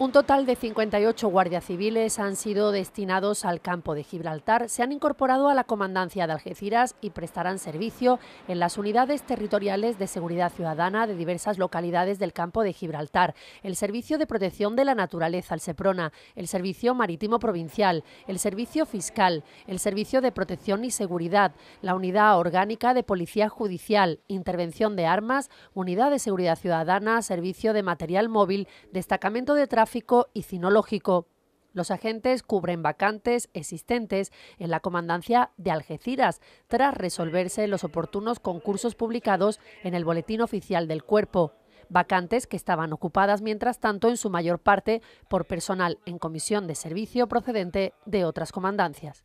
Un total de 58 guardias civiles han sido destinados al campo de Gibraltar, se han incorporado a la comandancia de Algeciras y prestarán servicio en las unidades territoriales de seguridad ciudadana de diversas localidades del campo de Gibraltar, el Servicio de Protección de la Naturaleza, el SEPRONA, el Servicio Marítimo Provincial, el Servicio Fiscal, el Servicio de Protección y Seguridad, la Unidad Orgánica de Policía Judicial, Intervención de Armas, Unidad de Seguridad Ciudadana, Servicio de Material Móvil, Destacamento de Tráfico, y cinológico. Los agentes cubren vacantes existentes en la comandancia de Algeciras, tras resolverse los oportunos concursos publicados en el Boletín Oficial del Cuerpo. Vacantes que estaban ocupadas, mientras tanto, en su mayor parte por personal en comisión de servicio procedente de otras comandancias.